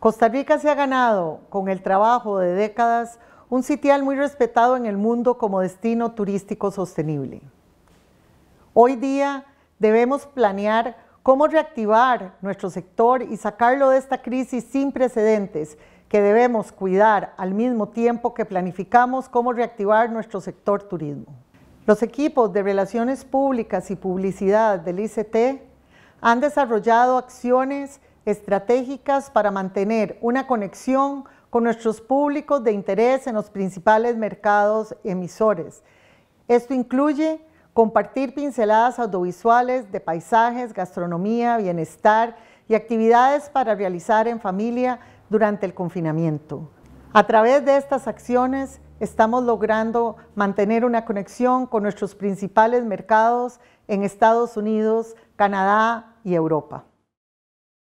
Costa Rica se ha ganado con el trabajo de décadas un sitial muy respetado en el mundo como destino turístico sostenible. Hoy día debemos planear cómo reactivar nuestro sector y sacarlo de esta crisis sin precedentes que debemos cuidar al mismo tiempo que planificamos cómo reactivar nuestro sector turismo. Los equipos de Relaciones Públicas y Publicidad del ICT han desarrollado acciones estratégicas para mantener una conexión con nuestros públicos de interés en los principales mercados emisores. Esto incluye compartir pinceladas audiovisuales de paisajes, gastronomía, bienestar y actividades para realizar en familia durante el confinamiento. A través de estas acciones estamos logrando mantener una conexión con nuestros principales mercados en Estados Unidos, Canadá y Europa.